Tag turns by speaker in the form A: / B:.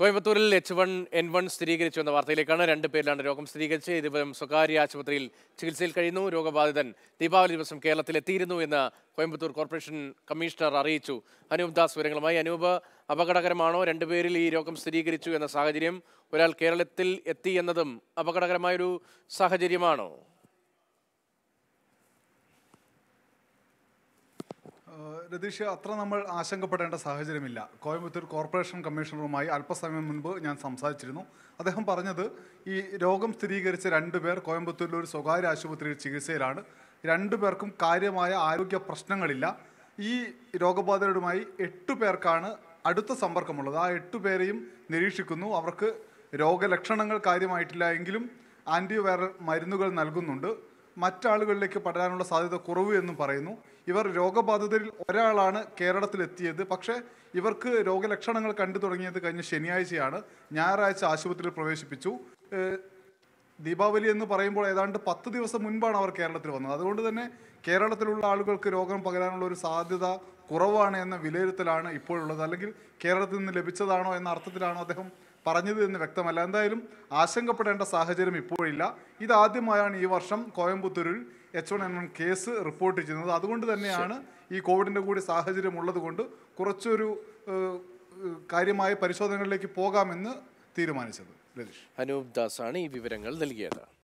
A: കോയമ്പത്തൂരിൽ H one N one സ്ഥിരീകരിച്ചു എന്ന വാർത്തയിലേക്കാണ് രണ്ട് പേരിലാണ് രോഗം സ്ഥിരീകരിച്ച് ഇരുവരും സ്വകാര്യ ആശുപത്രിയിൽ ചികിത്സയിൽ കഴിയുന്നു രോഗബാധിതൻ ദീപാവലി ദിവസം കേരളത്തിലെത്തിയിരുന്നു എന്ന് കോയമ്പത്തൂർ കോർപ്പറേഷൻ കമ്മീഷണർ അറിയിച്ചു അനൂപ് ദാസ് വിവരങ്ങളുമായി അനൂപ് അപകടകരമാണോ രണ്ടുപേരിൽ ഈ രോഗം സ്ഥിരീകരിച്ചു എന്ന സാഹചര്യം ഒരാൾ കേരളത്തിൽ എത്തി എന്നതും അപകടകരമായൊരു സാഹചര്യമാണോ
B: രതീഷ് അത്ര നമ്മൾ ആശങ്കപ്പെടേണ്ട സാഹചര്യമില്ല കോയമ്പത്തൂർ കോർപ്പറേഷൻ കമ്മീഷണറുമായി അല്പസമയം മുൻപ് ഞാൻ സംസാരിച്ചിരുന്നു അദ്ദേഹം പറഞ്ഞത് ഈ രോഗം സ്ഥിരീകരിച്ച രണ്ടുപേർ കോയമ്പത്തൂരിലെ ഒരു സ്വകാര്യ ആശുപത്രിയിൽ ചികിത്സയിലാണ് രണ്ടുപേർക്കും കാര്യമായ ആരോഗ്യ പ്രശ്നങ്ങളില്ല ഈ രോഗബാധിതരുമായി എട്ടു പേർക്കാണ് അടുത്ത സമ്പർക്കമുള്ളത് ആ എട്ടു പേരെയും നിരീക്ഷിക്കുന്നു അവർക്ക് രോഗലക്ഷണങ്ങൾ കാര്യമായിട്ടില്ല എങ്കിലും ആൻറ്റിവൈറൽ മരുന്നുകൾ നൽകുന്നുണ്ട് മറ്റാളുകളിലേക്ക് പടരാനുള്ള സാധ്യത കുറവ് എന്നും പറയുന്നു ഇവർ രോഗബാധിതരിൽ ഒരാളാണ് കേരളത്തിലെത്തിയത് പക്ഷേ ഇവർക്ക് രോഗലക്ഷണങ്ങൾ കണ്ടു തുടങ്ങിയത് കഴിഞ്ഞ ശനിയാഴ്ചയാണ് ഞായറാഴ്ച ആശുപത്രിയിൽ പ്രവേശിപ്പിച്ചു ദീപാവലി എന്ന് പറയുമ്പോൾ ഏതാണ്ട് പത്ത് ദിവസം മുൻപാണ് അവർ കേരളത്തിൽ വന്നത് അതുകൊണ്ട് തന്നെ കേരളത്തിലുള്ള ആളുകൾക്ക് രോഗം പകരാനുള്ള ഒരു സാധ്യത കുറവാണ് എന്ന വിലയിരുത്തലാണ് ഇപ്പോഴുള്ളത് അല്ലെങ്കിൽ കേരളത്തിൽ നിന്ന് ലഭിച്ചതാണോ എന്ന അർത്ഥത്തിലാണോ അദ്ദേഹം പറഞ്ഞത് എന്ന് വ്യക്തമല്ല എന്തായാലും ആശങ്കപ്പെടേണ്ട സാഹചര്യം ഇപ്പോഴില്ല ഇതാദ്യമായാണ് ഈ വർഷം കോയമ്പത്തൂരിൽ H one N one case report ചെയ്യുന്നത് അതുകൊണ്ട് തന്നെയാണ് ഈ കോവിഡിൻ്റെ കൂടി സാഹചര്യം ഉള്ളത് കൊണ്ട് കുറച്ചൊരു കാര്യമായ പരിശോധനകളിലേക്ക് പോകാമെന്ന് തീരുമാനിച്ചത്
A: അനൂപ് ദാസാണ് ഈ വിവരങ്ങൾ നൽകിയത്